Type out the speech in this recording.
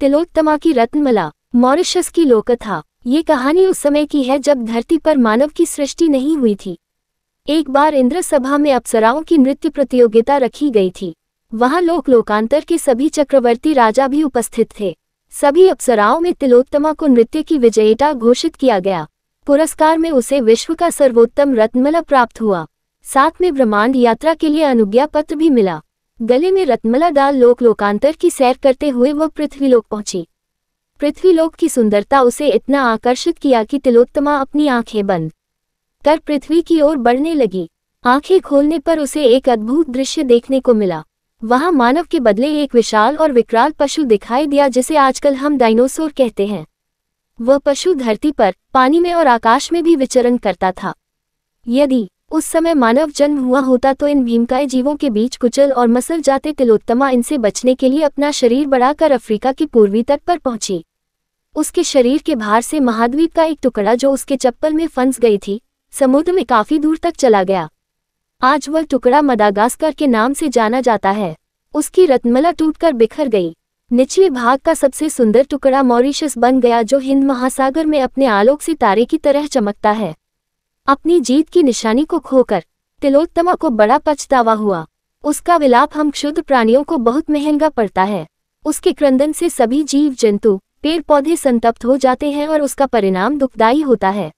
तिलोत्तमा की रत्नमला मॉरिशस की लोकथा ये कहानी उस समय की है जब धरती पर मानव की सृष्टि नहीं हुई थी एक बार इंद्र सभा में अप्सराओं की नृत्य प्रतियोगिता रखी गई थी वहां लोक लोकांतर के सभी चक्रवर्ती राजा भी उपस्थित थे सभी अप्सराओं में तिलोत्तमा को नृत्य की विजेता घोषित किया गया पुरस्कार में उसे विश्व का सर्वोत्तम रत्नमला प्राप्त हुआ साथ में ब्रह्मांड यात्रा के लिए अनुज्ञा पत्र भी मिला गले में रत्मला डाल लोक लोकांतर की सैर करते हुए वह पृथ्वीलोक पहुंची पृथ्वीलोक की सुंदरता उसे इतना आकर्षित किया कि तिलोत्तमा अपनी आंखें बंद कर पृथ्वी की ओर बढ़ने लगी आंखें खोलने पर उसे एक अद्भुत दृश्य देखने को मिला वहां मानव के बदले एक विशाल और विकराल पशु दिखाई दिया जिसे आजकल हम डायनोसोर कहते हैं वह पशु धरती पर पानी में और आकाश में भी विचरण करता था यदि उस समय मानव जन्म हुआ होता तो इन भीमकाय जीवों के बीच कुचल और मसल जाते तिलोत्तमा इनसे बचने के लिए अपना शरीर बढ़ाकर अफ्रीका के पूर्वी तट पर पहुंची उसके शरीर के भार से महाद्वीप का एक टुकड़ा जो उसके चप्पल में फंस गई थी समुद्र में काफी दूर तक चला गया आज वह टुकड़ा मदागास्कर के नाम से जाना जाता है उसकी रत्नमला टूटकर बिखर गई निचले भाग का सबसे सुंदर टुकड़ा मॉरिशस बन गया जो हिंद महासागर में अपने आलोक से तारे की तरह चमकता है अपनी जीत की निशानी को खोकर तिलोत्तमा को बड़ा पछतावा हुआ उसका विलाप हम क्षुद्र प्राणियों को बहुत महंगा पड़ता है उसके क्रंदन से सभी जीव जंतु पेड़ पौधे संतप्त हो जाते हैं और उसका परिणाम दुखदायी होता है